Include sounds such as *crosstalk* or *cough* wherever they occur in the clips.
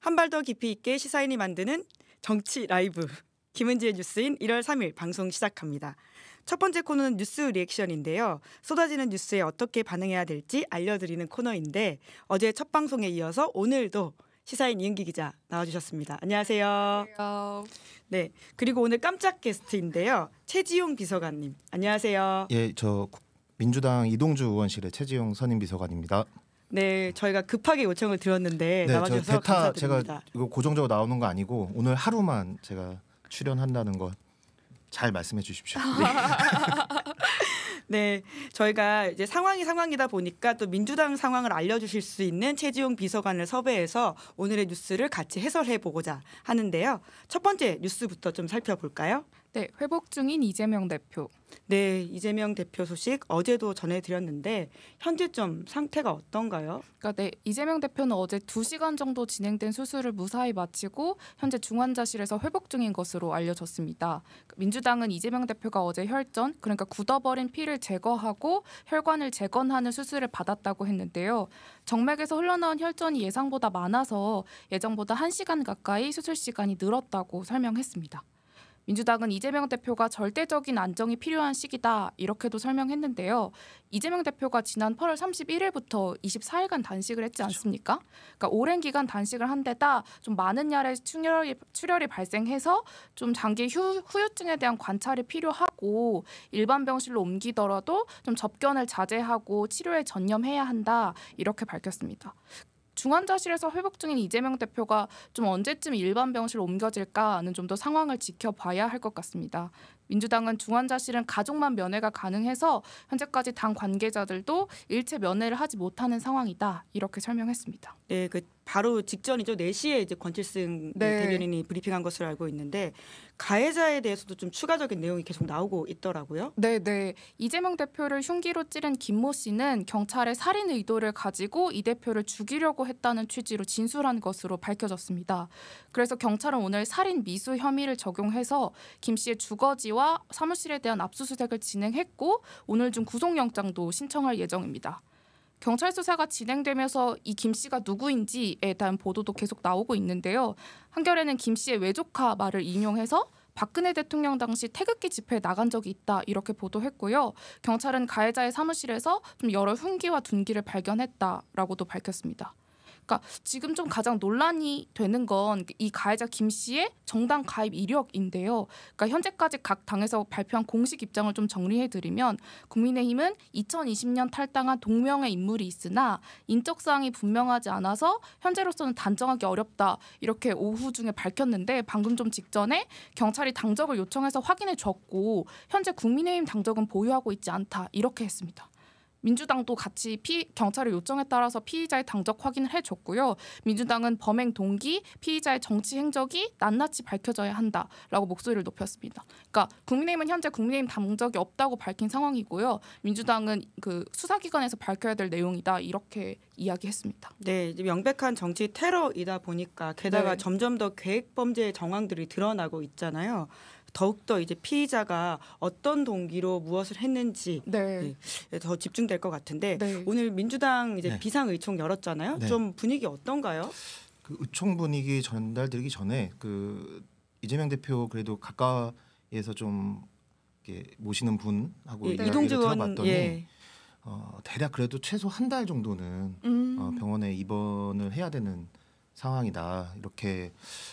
한 발 더 깊이 있게 시사인이 만드는 정치 라이브 김은지의 뉴스인 1월 3일 방송 시작합니다. 첫 번째 코너는 뉴스 리액션인데요. 쏟아지는 뉴스에 어떻게 반응해야 될지 알려드리는 코너인데 어제 첫 방송에 이어서 오늘도 시사인 이은기 기자 나와주셨습니다. 안녕하세요. 안녕하세요. 네, 그리고 오늘 깜짝 게스트인데요. 최지용 비서관님, 안녕하세요. 예, 저 민주당 이동주 의원실의 최지용 선임비서관입니다. 네, 저희가 급하게 요청을 드렸는데 네, 나와주셔서 대타 감사드립니다. 제가 이거 고정적으로 나오는 거 아니고 오늘 하루만 제가 출연한다는 것 잘 말씀해 주십시오. *laughs* 네, 저희가 이제 상황이 상황이다 보니까 또 민주당 상황을 알려주실 수 있는 최지용 비서관을 섭외해서 오늘의 뉴스를 같이 해설해 보고자 하는데요. 첫 번째 뉴스부터 좀 살펴볼까요? 네, 회복 중인 이재명 대표. 네, 이재명 대표 소식 어제도 전해드렸는데 현재점 상태가 어떤가요? 그러니까 네, 이재명 대표는 어제 2시간 정도 진행된 수술을 무사히 마치고 현재 중환자실에서 회복 중인 것으로 알려졌습니다. 민주당은 이재명 대표가 어제 혈전, 그러니까 굳어버린 피를 제거하고 혈관을 재건하는 수술을 받았다고 했는데요. 정맥에서 흘러나온 혈전이 예상보다 많아서 예정보다 1시간 가까이 수술 시간이 늘었다고 설명했습니다. 민주당은 이재명 대표가 절대적인 안정이 필요한 시기다 이렇게도 설명했는데요. 이재명 대표가 지난 8월 31일부터 24일간 단식을 했지 그렇죠. 않습니까? 그러니까 오랜 기간 단식을 한 데다 좀 많은 열의 출혈이, 출혈이 발생해서 좀 장기 휴, 후유증에 대한 관찰이 필요하고 일반 병실로 옮기더라도 좀 접견을 자제하고 치료에 전념해야 한다 이렇게 밝혔습니다. 중환자실에서 회복 중인 이재명 대표가 좀 언제쯤 일반 병실 옮겨질까 하는 좀 더 상황을 지켜봐야 할 것 같습니다. 민주당은 중환자 실은 가족만 면회가 가능해서 현재까지 당 관계자들도 일체 면회를 하지 못하는 상황이다. 이렇게 설명했습니다. 네, 그 바로 직전이죠. 4시에 이제 권칠승 그 네. 대변인이 브리핑한 것으 알고 있는데 가해자에 대해서도 좀 추가적인 내용이 계속 나오고 있더라고요. 네, 네. 이재명 대표를 흉기로 찌른 김 모 씨는 경찰의 살인 의도를 가지고 이 대표를 죽이려고 했다는 취지로 진술한 것으로 밝혀졌습니다. 그래서 경찰은 오늘 살인 미수 혐의를 적용해서 김 씨의 주거지와 관와 사무실에 대한 압수수색을 진행했고 오늘 중 구속영장도 신청할 예정입니다. 경찰 수사가 진행되면서 이 김 씨가 누구인지에 대한 보도도 계속 나오고 있는데요. 한겨레는 김 씨의 외조카 말을 인용해서 박근혜 대통령 당시 태극기 집회에 나간 적이 있다 이렇게 보도했고요. 경찰은 가해자의 사무실에서 좀 여러 흉기와 둔기를 발견했다라고도 밝혔습니다. 그러니까 지금 좀 가장 논란이 되는 건 이 가해자 김 씨의 정당 가입 이력인데요. 그러니까 현재까지 각 당에서 발표한 공식 입장을 좀 정리해드리면 국민의힘은 2020년 탈당한 동명의 인물이 있으나 인적 사항이 분명하지 않아서 현재로서는 단정하기 어렵다 이렇게 오후 중에 밝혔는데 방금 좀 직전에 경찰이 당적을 요청해서 확인해 줬고 현재 국민의힘 당적은 보유하고 있지 않다 이렇게 했습니다. 민주당도 같이 피, 경찰의 요청에 따라서 피의자의 당적 확인을 해줬고요. 민주당은 범행 동기, 피의자의 정치 행적이 낱낱이 밝혀져야 한다라고 목소리를 높였습니다. 그러니까 국민의힘은 현재 국민의힘 당적이 없다고 밝힌 상황이고요. 민주당은 그 수사기관에서 밝혀야 될 내용이다 이렇게 이야기했습니다. 네, 명백한 정치 테러이다 보니까 게다가 네. 점점 더 계획 범죄의 정황들이 드러나고 있잖아요. 더욱더 이제 피의자가 어떤 동기로 무엇을 했는지 네. 네, 더 집중될 것 같은데 네. 오늘 민주당 이제 네. 비상의총 열었잖아요. 네. 좀 분위기 어떤가요? 그 의총 분위기 전달드리기 전에 그 이재명 대표 그래도 가까이에서 좀 모시는 분하고 예, 이동주 들어봤더니 예. 어, 대략 그래도 최소 한 달 정도는 음. 어, 병원에 입원을 해야 되는 상황이다 이렇게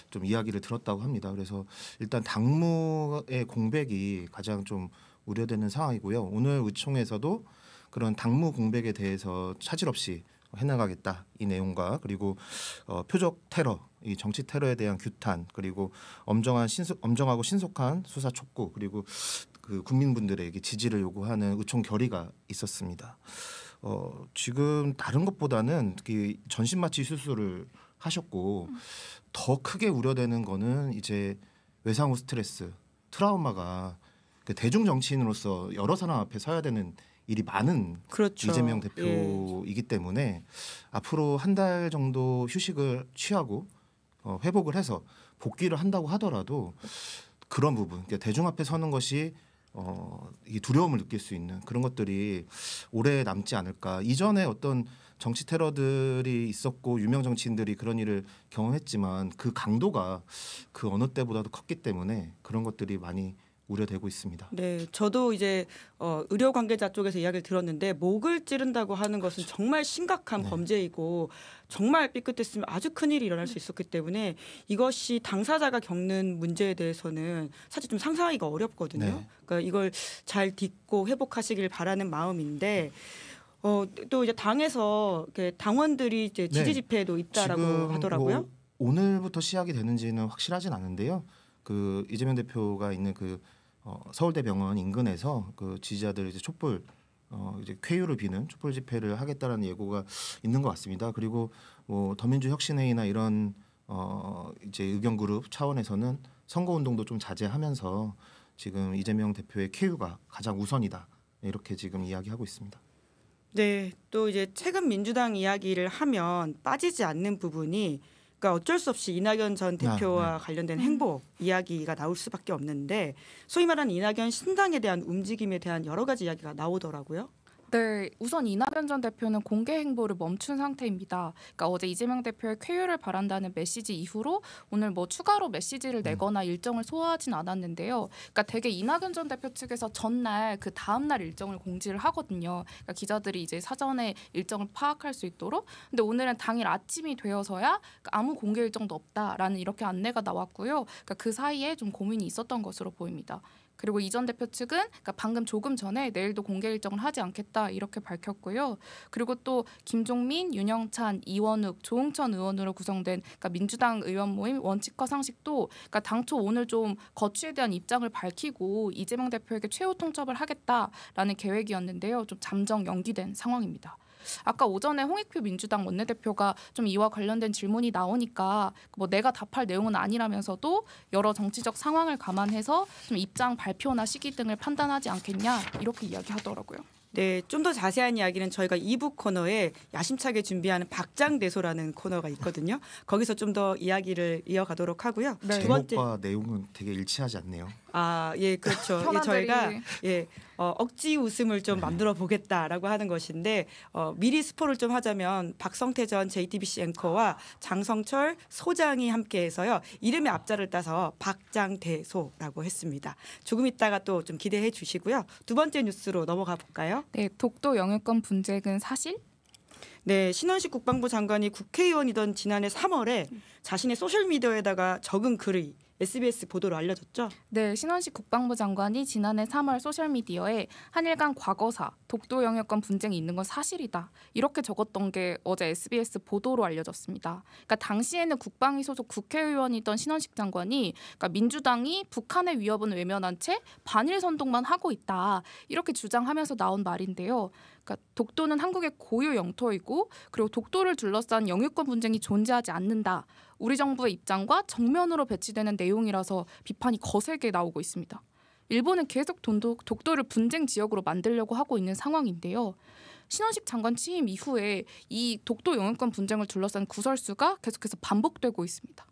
좀 이야기를 들었다고 합니다. 그래서 일단 당무의 공백이 가장 좀 우려되는 상황이고요. 오늘 의총에서도 그런 당무 공백에 대해서 차질 없이 해나가겠다 이 내용과 그리고 어, 표적 테러, 이 정치 테러에 대한 규탄 그리고 엄정한 신속, 엄정하고 신속한 수사 촉구 그리고 그 국민분들에게 지지를 요구하는 의총 결의가 있었습니다. 어, 지금 다른 것보다는 그 전신 마취 수술을 하셨고 음. 더 크게 우려되는 거는 이제 외상후 스트레스, 트라우마가 그 대중 정치인으로서 여러 사람 앞에 서야 되는 일이 많은 그렇죠. 이재명 예. 대표이기 예. 때문에 앞으로 한 달 정도 휴식을 취하고 어, 회복을 해서 복귀를 한다고 하더라도 그런 부분, 그러니까 대중 앞에 서는 것이 어, 이 두려움을 느낄 수 있는 그런 것들이 오래 남지 않을까. 이전에 어떤 정치 테러들이 있었고 유명 정치인들이 그런 일을 경험했지만 그 강도가 그 어느 때보다도 컸기 때문에 그런 것들이 많이 우려되고 있습니다. 네, 저도 이제 어, 의료 관계자 쪽에서 이야기를 들었는데 목을 찌른다고 하는 것은 그렇죠. 정말 심각한 네. 범죄이고 정말 삐끗했으면 아주 큰 일이 일어날 수 있었기 때문에 이것이 당사자가 겪는 문제에 대해서는 사실 좀 상상하기가 어렵거든요. 네. 그러니까 이걸 잘 딛고 회복하시길 바라는 마음인데. 어, 또 이제 당에서 당원들이 이제 네. 지지 집회도 네. 있다라고 뭐 하더라고요. 뭐 오늘부터 시작이 되는지는 확실하진 않은데요. 그 이재명 대표가 있는 그 어, 서울대병원 인근에서 그 지지자들 이제 촛불 어, 이제 쾌유를 비는 촛불 집회를 하겠다라는 예고가 있는 것 같습니다. 그리고 뭐 더민주 혁신회의나 이런 어, 이제 의견 그룹 차원에서는 선거 운동도 좀 자제하면서 지금 이재명 대표의 쾌유가 가장 우선이다 이렇게 지금 이야기하고 있습니다. 네, 또 이제 최근 민주당 이야기를 하면 빠지지 않는 부분이 그러니까 어쩔 수 없이 이낙연 전 아, 대표와 아, 네. 관련된 행보 이야기가 나올 수밖에 없는데 소위 말하는 이낙연 신당에 대한 움직임에 대한 여러 가지 이야기가 나오더라고요. 네, 우선 이낙연 전 대표는 공개 행보를 멈춘 상태입니다. 그러니까 어제 이재명 대표의 쾌유를 바란다는 메시지 이후로 오늘 뭐 추가로 메시지를 음. 내거나 일정을 소화하진 않았는데요. 그러니까 대개 이낙연 전 대표 측에서 전날 그 다음 날 일정을 공지를 하거든요. 그러니까 기자들이 이제 사전에 일정을 파악할 수 있도록. 근데 오늘은 당일 아침이 되어서야 그러니까 아무 공개 일정도 없다라는 이렇게 안내가 나왔고요. 그러니까 그 사이에 좀 고민이 있었던 것으로 보입니다. 그리고 이 전 대표 측은 그러니까 방금 조금 전에 내일도 공개 일정을 하지 않겠다 이렇게 밝혔고요. 그리고 또 김종민, 윤영찬, 이원욱, 조홍천 의원으로 구성된 그러니까 민주당 의원 모임 원칙과 상식도 그러니까 당초 오늘 좀 거취에 대한 입장을 밝히고 이재명 대표에게 최후 통첩을 하겠다라는 계획이었는데요. 좀 잠정 연기된 상황입니다. 아까 오전에 홍익표 민주당 원내대표가 좀 이와 관련된 질문이 나오니까 뭐 내가 답할 내용은 아니라면서도 여러 정치적 상황을 감안해서 좀 입장 발표나 시기 등을 판단하지 않겠냐 이렇게 이야기하더라고요. 네, 좀 더 자세한 이야기는 저희가 2부 코너에 야심차게 준비하는 박장대소라는 코너가 있거든요. 거기서 좀 더 이야기를 이어가도록 하고요. 네. 두 번째 제목과 내용은 되게 일치하지 않네요. 아, 예, 그렇죠. *laughs* 예, 저희가 예, 어, 억지 웃음을 좀 만들어 보겠다라고 하는 것인데 어, 미리 스포를 좀 하자면 박성태 전 JTBC 앵커와 장성철 소장이 함께해서요 이름의 앞자를 따서 박장대소라고 했습니다. 조금 있다가 또 좀 기대해 주시고요. 두 번째 뉴스로 넘어가 볼까요? 네, 독도 영유권 분쟁은 사실? 네, 신원식 국방부 장관이 국회의원이던 지난해 3월에 자신의 소셜 미디어에다가 적은 글을 SBS 보도로 알려졌죠? 네, 신원식 국방부 장관이 지난해 3월 소셜미디어에 한일 간 과거사, 독도 영유권 분쟁이 있는 건 사실이다. 이렇게 적었던 게 어제 SBS 보도로 알려졌습니다. 그러니까 당시에는 국방위 소속 국회의원이던 신원식 장관이 그러니까 민주당이 북한의 위협은 외면한 채 반일 선동만 하고 있다. 이렇게 주장하면서 나온 말인데요. 그러니까 독도는 한국의 고유 영토이고 그리고 독도를 둘러싼 영유권 분쟁이 존재하지 않는다. 우리 정부의 입장과 정면으로 배치되는 내용이라서 비판이 거세게 나오고 있습니다. 일본은 계속 돈도, 독도를 분쟁 지역으로 만들려고 하고 있는 상황인데요. 신원식 장관 취임 이후에 이 독도 영유권 분쟁을 둘러싼 구설수가 계속해서 반복되고 있습니다.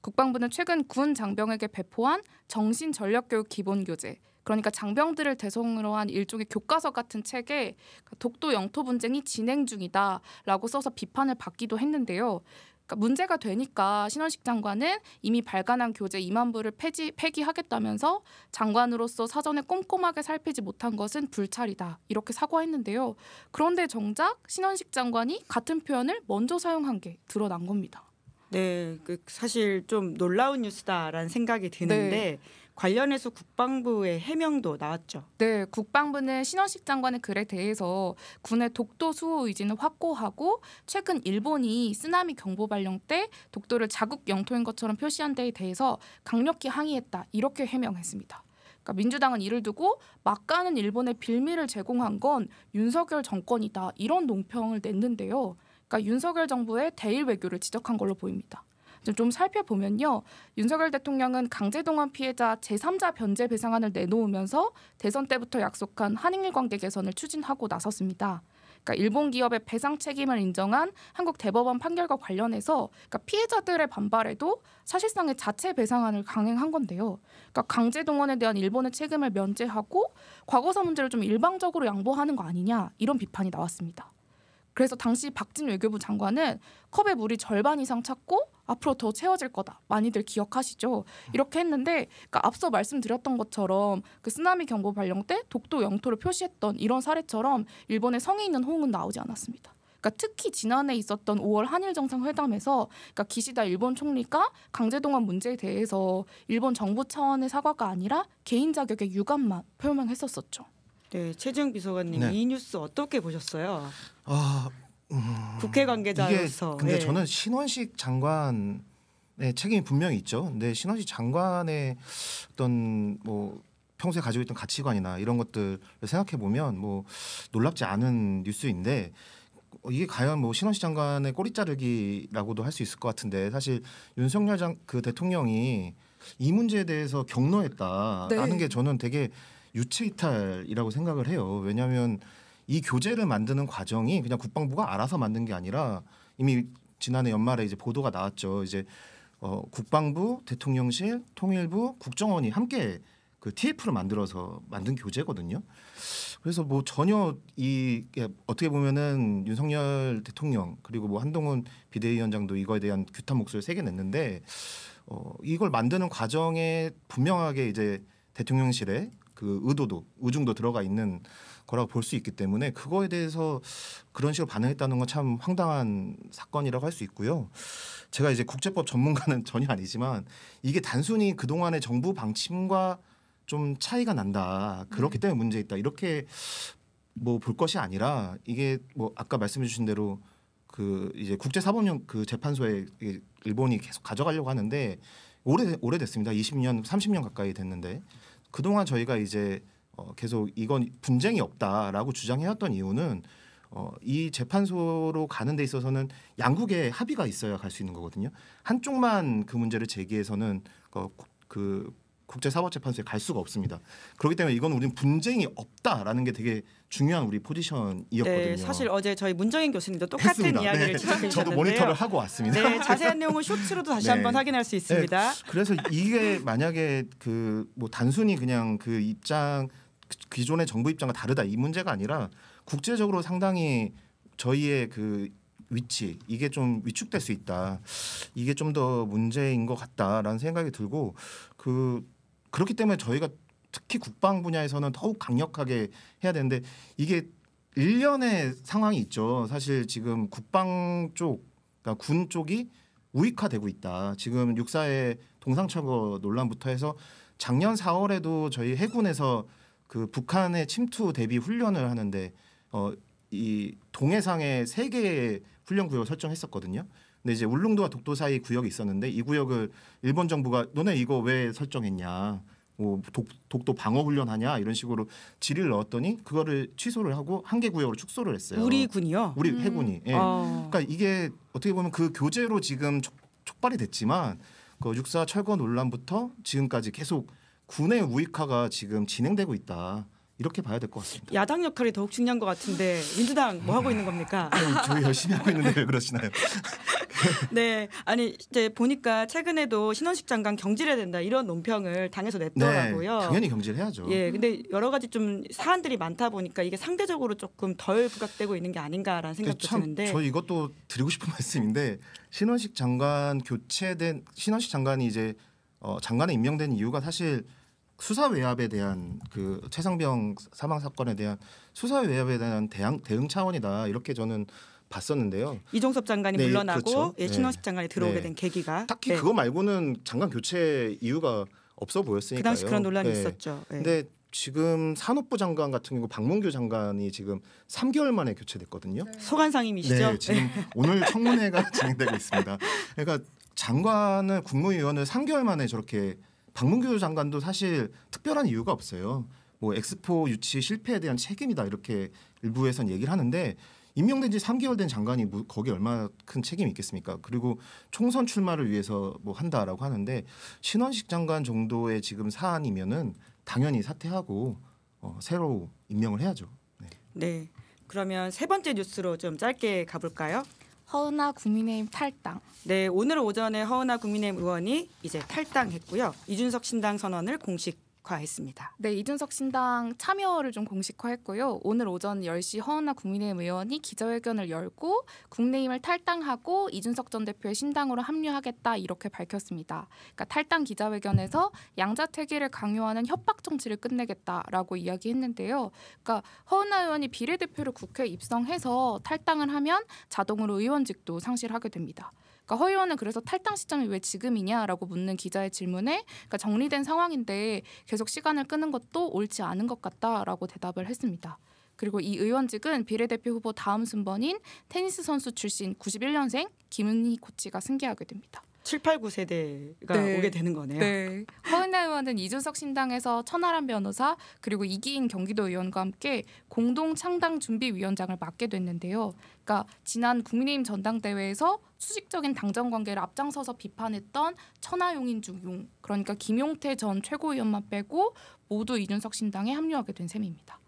국방부는 최근 군 장병에게 배포한 정신전력교육 기본교재, 그러니까 장병들을 대성으로한 일종의 교과서 같은 책에 그러니까 독도 영토 분쟁이 진행 중이다라고 써서 비판을 받기도 했는데요. 그러니까 문제가 되니까 신원식 장관은 이미 발간한 교재 2만 부를 폐지, 폐기하겠다면서 장관으로서 사전에 꼼꼼하게 살피지 못한 것은 불찰이다 이렇게 사과했는데요. 그런데 정작 신원식 장관이 같은 표현을 먼저 사용한 게 드러난 겁니다. 네, 그 사실 좀 놀라운 뉴스다라는 생각이 드는데 네. 관련해서 국방부의 해명도 나왔죠. 네, 국방부는 신원식 장관의 글에 대해서 군의 독도 수호 의지는 확고하고 최근 일본이 쓰나미 경보 발령 때 독도를 자국 영토인 것처럼 표시한 데에 대해서 강력히 항의했다 이렇게 해명했습니다. 그러니까 민주당은 이를 두고 막가는 일본의 빌미를 제공한 건 윤석열 정권이다 이런 논평을 냈는데요. 그러니까 윤석열 정부의 대일 외교를 지적한 걸로 보입니다. 좀 살펴보면요. 윤석열 대통령은 강제동원 피해자 제3자 변제 배상안을 내놓으면서 대선 때부터 약속한 한일 관계 개선을 추진하고 나섰습니다. 그러니까 일본 기업의 배상 책임을 인정한 한국 대법원 판결과 관련해서 그러니까 피해자들의 반발에도 사실상의 자체 배상안을 강행한 건데요. 그러니까 강제 동원에 대한 일본의 책임을 면제하고 과거사 문제를 좀 일방적으로 양보하는 거 아니냐 이런 비판이 나왔습니다. 그래서 당시 박진 외교부 장관은 컵에 물이 절반 이상 찼고 앞으로 더 채워질 거다. 많이들 기억하시죠? 이렇게 했는데 그러니까 앞서 말씀드렸던 것처럼 그 쓰나미 경보 발령 때 독도 영토를 표시했던 이런 사례처럼 일본의 성의 있는 호응은 나오지 않았습니다. 그러니까 특히 지난해 있었던 5월 한일 정상회담에서 그러니까 기시다 일본 총리가 강제동원 문제에 대해서 일본 정부 차원의 사과가 아니라 개인 자격의 유감만 표명했었었죠. 네, 최재형 비서관님 네. 이 뉴스 어떻게 보셨어요? 아, 음, 국회 관계자로서. 이게, 근데 예. 저는 신원식 장관의 책임이 분명히 있죠. 근데 신원식 장관의 어떤 뭐 평소에 가지고 있던 가치관이나 이런 것들을 생각해 보면 뭐 놀랍지 않은 뉴스인데 이게 과연 뭐 신원식 장관의 꼬리 자르기라고도 할 수 있을 것 같은데 사실 윤석열 장 그 대통령이 이 문제에 대해서 격노했다라는 네. 게 저는 되게 유체 이탈이라고 생각을 해요. 왜냐하면 이 교재를 만드는 과정이 그냥 국방부가 알아서 만든 게 아니라 이미 지난해 연말에 이제 보도가 나왔죠. 이제 어, 국방부, 대통령실, 통일부, 국정원이 함께 그 TF를 만들어서 만든 교재거든요. 그래서 뭐 전혀 이 예, 어떻게 보면은 윤석열 대통령 그리고 뭐 한동훈 비대위원장도 이거에 대한 규탄 목소리를 세게 냈는데 어, 이걸 만드는 과정에 분명하게 이제 대통령실에 그 의도도 의중도 들어가 있는 거라고 볼 수 있기 때문에 그거에 대해서 그런 식으로 반응했다는 건 참 황당한 사건이라고 할 수 있고요. 제가 이제 국제법 전문가는 *laughs* 전혀 아니지만 이게 단순히 그동안의 정부 방침과 좀 차이가 난다. 그렇기 음. 때문에 문제 있다. 이렇게 뭐 볼 것이 아니라 이게 뭐 아까 말씀해 주신 대로 그 이제 국제사법령 그 재판소에 일본이 계속 가져가려고 하는데 오래 오래됐습니다. 20년, 30년 가까이 됐는데 그동안 저희가 이제 어, 계속 이건 분쟁이 없다라고 주장해왔던 이유는 어, 이 재판소로 가는 데 있어서는 양국의 합의가 있어야 갈 수 있는 거거든요. 한쪽만 그 문제를 제기해서는 어, 그 국제사법재판소에 갈 수가 없습니다. 그렇기 때문에 이건 우리는 분쟁이 없다라는 게 되게 중요한 우리 포지션이었거든요. 네, 사실 어제 저희 문정인 교수님도 똑같은 했습니다. 네, 이야기를 *laughs* 주셨는데요. 저도 모니터를 하고 왔습니다. 네, 자세한 내용은 쇼츠로도 다시 *laughs* 네. 한번 확인할 수 네, 있습니다. 네. 그래서 이게 만약에 그 뭐 단순히 그냥 그 입장 기존의 정부 입장과 다르다 이 문제가 아니라 국제적으로 상당히 저희의 그 위치 이게 좀 위축될 수 있다 이게 좀 더 문제인 것 같다라는 생각이 들고 그 그렇기 때문에 저희가 특히 국방 분야에서는 더욱 강력하게 해야 되는데 이게 일련의 상황이 있죠. 사실 지금 국방 쪽, 그러니까 군 쪽이 우익화되고 있다. 지금 육사의 동상철거 논란부터 해서 작년 4월에도 저희 해군에서 그 북한의 침투 대비 훈련을 하는데 어, 이 동해상에 세 개의 훈련 구역을 설정했었거든요. 근데 이제 울릉도와 독도 사이 구역이 있었는데 이 구역을 일본 정부가 너네 이거 왜 설정했냐. 뭐 독, 독도 방어 훈련하냐 이런 식으로 질의를 넣었더니 그거를 취소를 하고 한 개 구역으로 축소를 했어요. 우리 군이요? 우리 음. 해군이. 예. 어. 그러니까 이게 어떻게 보면 그 교재로 지금 촉, 발이 됐지만 그 육사 철거 논란부터 지금까지 계속 군의 우익화가 지금 진행되고 있다. 이렇게 봐야 될 것 같습니다. 야당 역할이 더욱 중요한 것 같은데 민주당 뭐 하고 있는 겁니까? *laughs* 네, 저희 열심히 하고 있는데 왜 그러시나요? *laughs* 네, 아니 이제 보니까 최근에도 신원식 장관 경질해야 된다 이런 논평을 당에서 네, 냈더라고요. 네, 당연히 경질해야죠. 예, 근데 여러 가지 좀 사안들이 많다 보니까 이게 상대적으로 조금 덜 부각되고 있는 게 아닌가라는 네, 생각도 드는데. 저 이것도 드리고 싶은 *laughs* 말씀인데 신원식 장관 교체된 신원식 장관이 이제 어, 장관에 임명된 이유가 사실 수사 외압에 대한 그 최상병 사망 사건에 대한 수사 외압에 대한 대응, 대응 차원이다 이렇게 저는 봤었는데요. 이종섭 장관이 네, 물러나고 그렇죠. 예, 네. 신원식 네. 장관이 들어오게 네. 된 계기가 딱히 네. 그거 말고는 장관 교체 이유가 없어 보였으니까요. 그 당시 그런 논란이 네. 있었죠. 예. 근데 지금 산업부 장관 같은 경우 박문규 장관이 지금 3개월 만에 교체됐거든요. 소관상임이시죠? 지금 *laughs* 오늘 청문회가 진행되고 있습니다. 그러니까 장관을 국무위원을 3개월 만에 저렇게 박문규 장관도 사실 특별한 이유가 없어요. 뭐 엑스포 유치 실패에 대한 책임이다 이렇게 일부에선 얘기를 하는데 임명된 지 3개월 된 장관이 거기에 얼마나 큰 책임이 있겠습니까? 그리고 총선 출마를 위해서 뭐 한다라고 하는데 신원식 장관 정도의 지금 사안이면은 당연히 사퇴하고 어, 새로 임명을 해야죠. 네. 네. 그러면 세 번째 뉴스로 좀 짧게 가볼까요? 허은아 국민의힘 탈당. 네, 오늘 오전에 허은하 국민의힘 의원이 이제 탈당했고요. 이준석 신당 선언을 공식 공식화했습니다. 네, 이준석 신당 참여를 좀 공식화했고요. 오늘 오전 10시 허은하 국민의힘 의원이 기자회견을 열고 국내힘을 탈당하고 이준석 전 대표의 신당으로 합류하겠다 이렇게 밝혔습니다. 그러니까 탈당 기자회견에서 양자태기를 강요하는 협박 정치를 끝내겠다라고 이야기했는데요. 그러니까 허은하 의원이 비례대표를 국회에 입성해서 탈당을 하면 자동으로 의원직도 상실하게 됩니다. 그러니까 허 의원은 그래서 탈당 시점이 왜 지금이냐라고 묻는 기자의 질문에 그러니까 정리된 상황인데 계속 시간을 끄는 것도 옳지 않은 것 같다라고 대답을 했습니다. 그리고 이 의원직은 비례대표 후보 다음 순번인 테니스 선수 출신 91년생 김은희 코치가 승계하게 됩니다. 7, 8, 9세대가 네. 오게 되는 거네요. 네. *laughs* 허은나 의원은 이준석 신당에서 천하람 변호사 그리고 이기인 경기도 의원과 함께 공동 창당 준비위원장을 맡게 됐는데요. 그러니까 지난 국민의힘 전당대회에서 수직적인 당정 관계를 앞장서서 비판했던 천하용인 중 용, 그러니까 김용태 전 최고위원만 빼고 모두 이준석 신당에 합류하게 된 셈입니다.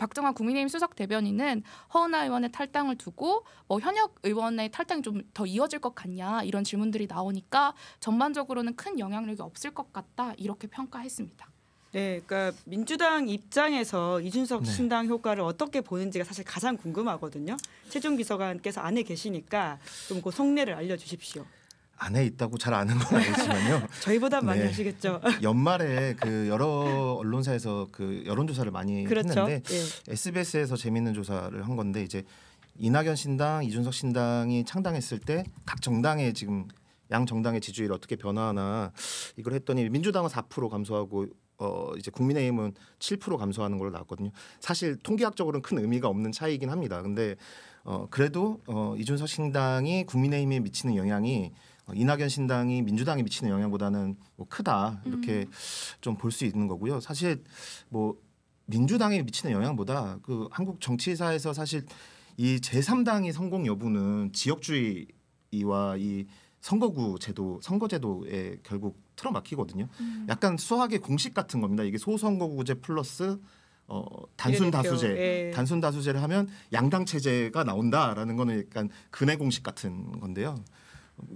박정환 국민의힘 수석 대변인은 허은하 의원의 탈당을 두고 뭐 현역 의원의 탈당이 좀 더 이어질 것 같냐 이런 질문들이 나오니까 전반적으로는 큰 영향력이 없을 것 같다 이렇게 평가했습니다. 네, 그러니까 민주당 입장에서 이준석 네. 신당 효과를 어떻게 보는지가 사실 가장 궁금하거든요. 최종 비서관께서 안에 계시니까 좀 그 속내를 알려주십시오. 안에 있다고 잘 아는 건 아니지만요. *laughs* 저희보다 네. 많이 하시겠죠. *laughs* 연말에 그 여러 언론사에서 그 여론 조사를 많이 그렇죠? 했는데 예. SBS에서 재밌는 조사를 한 건데 이제 이낙연 신당, 이준석 신당이 창당했을 때 각 정당의 지금 양 정당의 지지율 어떻게 변화하나 이걸 했더니 민주당은 4% 감소하고 어 이제 국민의힘은 7% 감소하는 걸로 나왔거든요. 사실 통계학적으로는 큰 의미가 없는 차이긴 합니다. 근데 어 그래도 어 이준석 신당이 국민의힘에 미치는 영향이 어, 이낙연 신당이 민주당에 미치는 영향보다는 뭐 크다 이렇게 음. 좀볼 수 있는 거고요. 사실 뭐 민주당에 미치는 영향보다 그 한국 정치사에서 사실 이 제3당의 성공 여부는 지역주의와 이 선거구 제도 선거제도에 결국 틀어막히거든요. 음. 약간 수학의 공식 같은 겁니다. 이게 소선거구제 플러스 어, 단순 다수제, 예. 단순 다수제를 하면 양당 체제가 나온다라는 거는 약간 근해 공식 같은 건데요.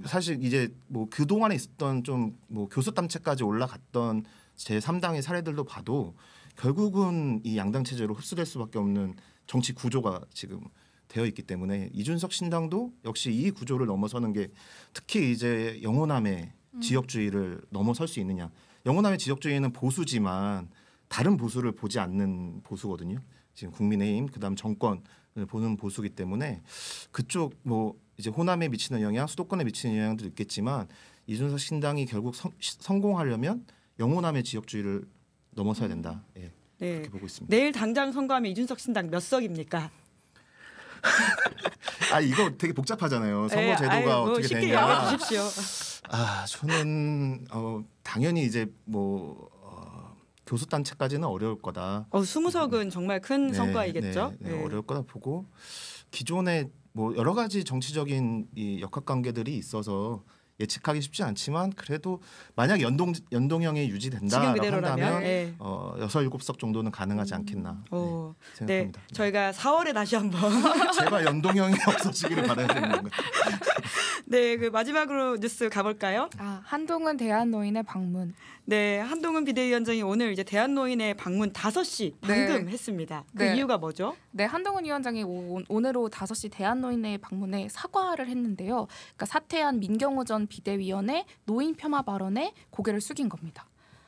사실 이제 뭐 그동안에 있었던 좀 뭐 교수 담체까지 올라갔던 제3당의 사례들도 봐도 결국은 이 양당 체제로 흡수될 수밖에 없는 정치 구조가 지금 되어 있기 때문에 이준석 신당도 역시 이 구조를 넘어서는 게 특히 이제 영호남의 음. 지역주의를 넘어설 수 있느냐. 영호남의 지역주의는 보수지만 다른 보수를 보지 않는 보수거든요. 지금 국민의힘 그다음 정권을 보는 보수기 때문에 그쪽 뭐 이제 호남에 미치는 영향, 수도권에 미치는 영향도 있겠지만 이준석 신당이 결국 성, 성공하려면 영호남의 지역주의를 넘어서야 된다. 예. 네. 그렇게 보고 있습니다. 내일 당장 선거하면 이준석 신당 몇 석입니까? *laughs* 아 이거 되게 복잡하잖아요. 네, 선거 제도가 에이, 뭐 어떻게 쉽 되냐. 쉽게 주십시오. 아 저는 어, 당연히 이제 뭐 어, 교수 단체까지는 어려울 거다. 어 스무 석은 정말 큰 네, 성과이겠죠. 네, 네, 네. 어려울 거다 보고 기존의 뭐 여러 가지 정치적인 이 역학 관계들이 있어서 예측하기 쉽지 않지만 그래도 만약 연동 연동형이 유지된다라고 한다면 네. 어, 6, 7석 정도는 가능하지 음. 않겠나 네, 오, 네, 생각합니다. 네. 저희가 4월에 다시 한번 *laughs* 제발 연동형이 없어지기를 바라야 되는 건가요? *laughs* 네, 그 마지막으로 뉴스 가볼까요? 아, 한동훈 대한노인의 방문. 네, 한동훈 비대위원장이 오늘 이제 대한노인의 방문 5시 방금 네. 했습니다. 그 네. 이유가 뭐죠? 네, 한동훈 위원장이 오, 늘 오후 5시 대한노인회 방문에 사과를 했는데요. 그러니까 사퇴한 민경호 전 비대위원의 노인 폄하 발언에 고개를 숙인 겁니다.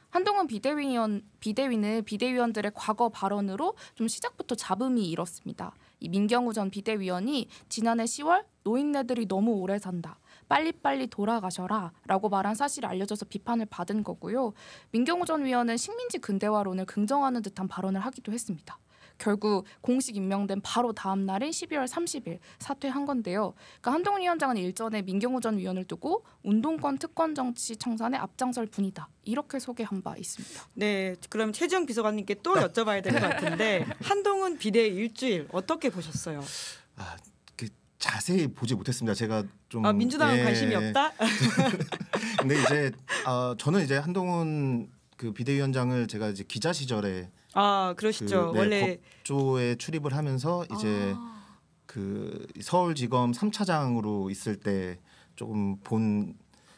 한동훈 비대위원 비대위는 비대위원들의 과거 발언으로 좀 시작부터 잡음이 일었습니다. 이 민경우 전 비대위원이 지난해 10월 노인네들이 너무 오래 산다. 빨리빨리 돌아가셔라 라고 말한 사실이 알려져서 비판을 받은 거고요. 민경호 전 위원은 식민지 근대화론을 긍정하는 듯한 발언을 하기도 했습니다. 결국 공식 임명된 바로 다음 날인 12월 30일 사퇴한 건데요. 그러니까 한동훈 위원장은 일전에 민경호 전 위원을 두고 운동권 특권 정치 청산에 앞장설 분이다. 이렇게 소개한 바 있습니다. 네, 그럼 최지영 비서관님께 또 여쭤봐야 될 것 같은데 *laughs* 한동훈 비대 일주일 어떻게 보셨어요? 아, 자세히 보지 못했습니다. 제가 좀 아, 민주당은 예. 관심이 없다. *laughs* 근데 이제 아, 저는 이제 한동훈 그 비대위원장을 제가 이제 기자 시절에 아 그러시죠. 그, 네, 원래 법조에 출입을 하면서 이제 아. 그 서울지검 3차장으로 있을 때 조금 본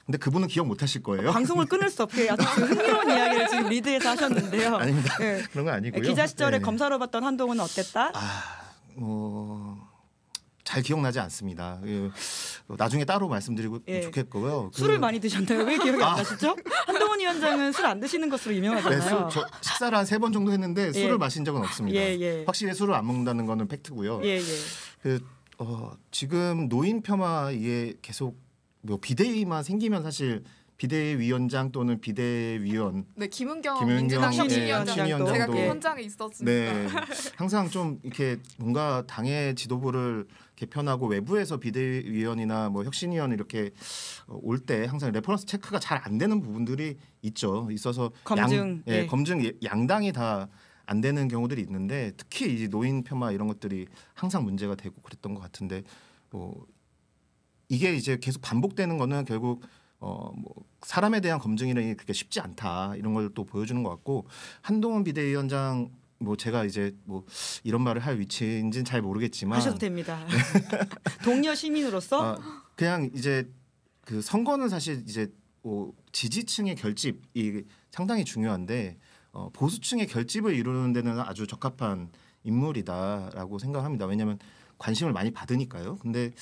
근데 그분은 기억 못하실 거예요. 방송을 *laughs* 끊을 수 없게 아주 흥미로운 이야기를 지금 리드에서 하셨는데요. *laughs* 아닙니다. 네. 그런 건 아니고요. 기자 시절에 네. 검사로 봤던 한동훈은 어땠다? 아, 뭐잘 기억나지 않습니다. 예. 나중에 따로 말씀드리고 예. 좋겠고요. 그 술을 그... 많이 드셨나요? 왜 기억이 안 아. 나시죠? 한동훈 위원장은 술 안 드시는 것으로 유명하잖아요. 네, 술, 저 식사를 한세번 정도 했는데 예. 술을 마신 적은 없습니다. 예, 예. 확실히 술을 안 먹는다는 거는 팩트고요. 예, 그, 어, 지금 노인 폄하 이게 계속 뭐 비대위만 생기면 사실 비대위원장 위 또는 비대위원 네 김은경, 김은경 민주당협의위원장도 네, 제가 그 현장에 있었습니다. 네 항상 좀 이렇게 뭔가 당의 지도부를 개편하고 외부에서 비대위원이나 뭐 혁신위원 이렇게 어, 올때 항상 레퍼런스 체크가 잘 안 되는 부분들이 있죠. 있어서 검증 양, 예, 네. 검증 예, 양당이 다 안 되는 경우들이 있는데 특히 이 노인 폄하 이런 것들이 항상 문제가 되고 그랬던 것 같은데 뭐 이게 이제 계속 반복되는 거는 결국 어뭐 사람에 대한 검증이라는 게 그렇게 쉽지 않다 이런 걸 또 보여주는 것 같고 한동훈 비대위원장 뭐 제가 이제 뭐 이런 말을 할 위치인지는 잘 모르겠지만 하셔도 됩니다. *laughs* 동료 시민으로서 아, 그냥 이제 그 선거는 사실 이제 뭐 지지층의 결집이 상당히 중요한데 어, 보수층의 결집을 이루는 데는 아주 적합한 인물이다라고 생각합니다. 왜냐하면 관심을 많이 받으니까요. 근데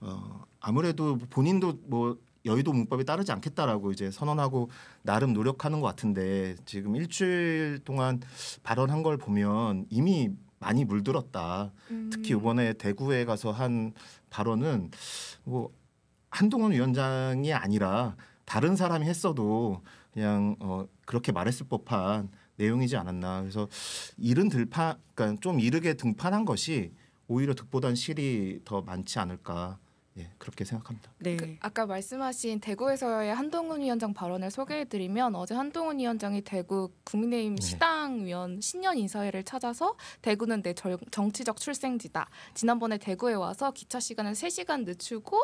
어, 아무래도 본인도 뭐 여의도 문법에 따르지 않겠다라고 이제 선언하고 나름 노력하는 것 같은데 지금 일주일 동안 발언한 걸 보면 이미 많이 물들었다. 음. 특히 이번에 대구에 가서 한 발언은 뭐 한동훈 위원장이 아니라 다른 사람이 했어도 그냥 어 그렇게 말했을 법한 내용이지 않았나. 그래서 이른 들판 그러니까 좀 이르게 등판한 것이 오히려 득보단 실이 더 많지 않을까. 예, 그렇게 생각합니다. 네. 그 아까 말씀하신 대구에서의 한동훈 위원장 발언을 소개해드리면 어제 한동훈 위원장이 대구 국민의힘 네. 시당위원 신년 인사회를 찾아서 대구는 내 정, 정치적 출생지다. 지난번에 대구에 와서 기차 시간을 3시간 늦추고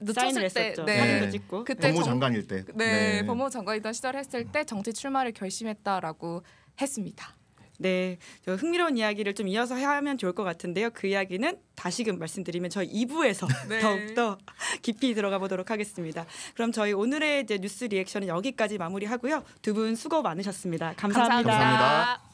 늦췄을 때, 네. 사진도 찍 그때 법무장관일 때, 네, 네. 법무장관이던 시절 했을 때 정치 출마를 결심했다라고 했습니다. 네, 저 흥미로운 이야기를 좀 이어서 하면 좋을 것 같은데요. 그 이야기는 다시금 말씀드리면 저희 2부에서 *laughs* 네. 더욱더 깊이 들어가 보도록 하겠습니다. 그럼 저희 오늘의 이제 뉴스 리액션은 여기까지 마무리하고요. 두 분 수고 많으셨습니다 감사합니다. 감사합니다. 감사합니다.